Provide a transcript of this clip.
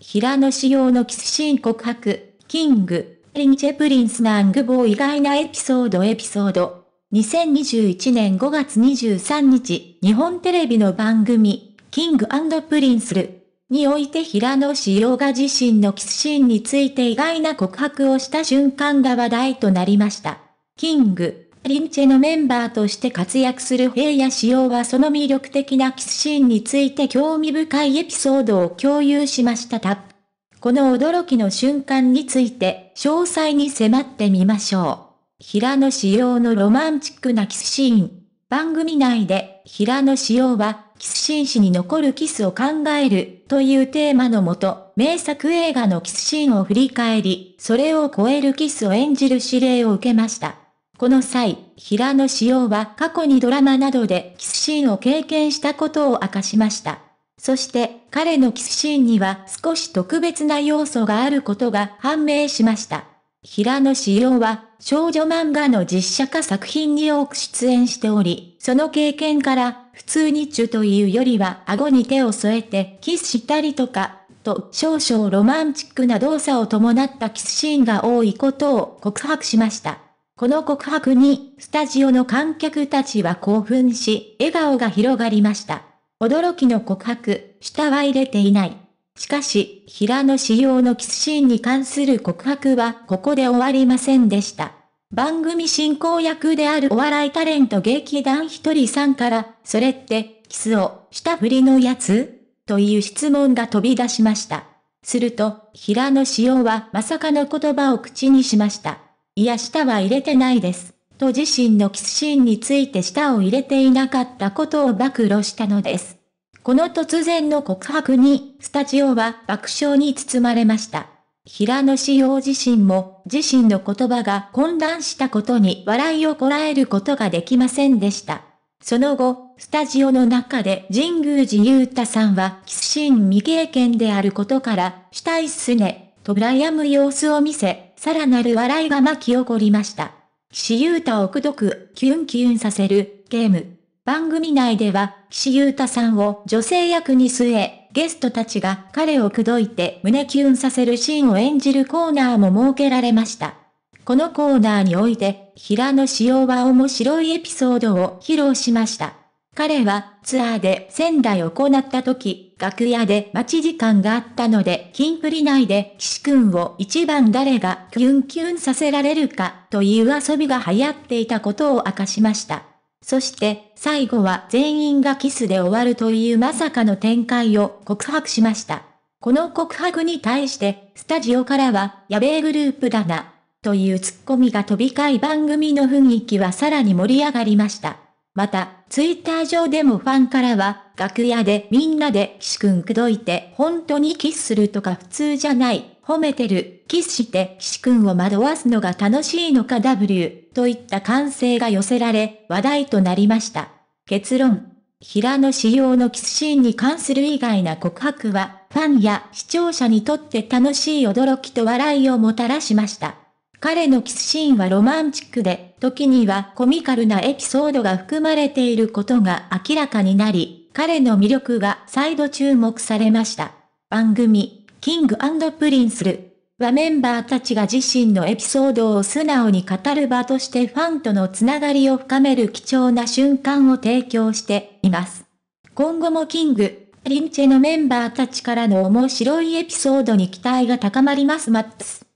平野紫耀のキスシーン告白、キング、リンチェプリンスナングボー意外なエピソードエピソード。2021年5月23日、日本テレビの番組、キングプリンスルにおいて平野紫耀が自身のキスシーンについて意外な告白をした瞬間が話題となりました。キング、リンチェのメンバーとして活躍する平野紫耀はその魅力的なキスシーンについて興味深いエピソードを共有しましたた。この驚きの瞬間について詳細に迫ってみましょう。平野紫耀のロマンチックなキスシーン。番組内で平野紫耀はキスシーン史に残るキスを考えるというテーマのもと、名作映画のキスシーンを振り返り、それを超えるキスを演じる指令を受けました。この際、平野紫耀は過去にドラマなどでキスシーンを経験したことを明かしました。そして彼のキスシーンには少し特別な要素があることが判明しました。平野紫耀は少女漫画の実写化作品に多く出演しており、その経験から普通にチュというよりは顎に手を添えてキスしたりとか、と少々ロマンチックな動作を伴ったキスシーンが多いことを告白しました。この告白に、スタジオの観客たちは興奮し、笑顔が広がりました。驚きの告白、舌は入れていない。しかし、平野仕様のキスシーンに関する告白はここで終わりませんでした。番組進行役であるお笑いタレント劇団ひとりさんから、それって、キスを、したふりのやつという質問が飛び出しました。すると、平野仕様はまさかの言葉を口にしました。いや舌は入れてないです、と自身のキスシーンについて舌を入れていなかったことを暴露したのです。この突然の告白に、スタジオは爆笑に包まれました。平野志陽自身も、自身の言葉が混乱したことに笑いをこらえることができませんでした。その後、スタジオの中で神宮寺勇太さんは、キスシーン未経験であることから、したいっすね、と羨む様子を見せ、さらなる笑いが巻き起こりました。岸優太をくどく、キュンキュンさせる、ゲーム。番組内では、岸優太さんを女性役に据え、ゲストたちが彼を口説いて胸キュンさせるシーンを演じるコーナーも設けられました。このコーナーにおいて、平野紫耀は面白いエピソードを披露しました。彼はツアーで仙台を行った時、楽屋で待ち時間があったので、キンプリ内で岸くんを一番誰がキュンキュンさせられるかという遊びが流行っていたことを明かしました。そして最後は全員がキスで終わるというまさかの展開を告白しました。この告白に対してスタジオからはやべえグループだなというツッコミが飛び交い番組の雰囲気はさらに盛り上がりました。また、ツイッター上でもファンからは、楽屋でみんなで岸くんくどいて本当にキスするとか普通じゃない。褒めてる。キスして岸くんを惑わすのが楽しいのか W。といった歓声が寄せられ話題となりました。結論。平野仕様のキスシーンに関する意外な告白は、ファンや視聴者にとって楽しい驚きと笑いをもたらしました。彼のキスシーンはロマンチックで、時にはコミカルなエピソードが含まれていることが明らかになり、彼の魅力が再度注目されました。番組、キングプリンスルはメンバーたちが自身のエピソードを素直に語る場としてファンとのつながりを深める貴重な瞬間を提供しています。今後もキング、リンチェのメンバーたちからの面白いエピソードに期待が高まりますマッツ。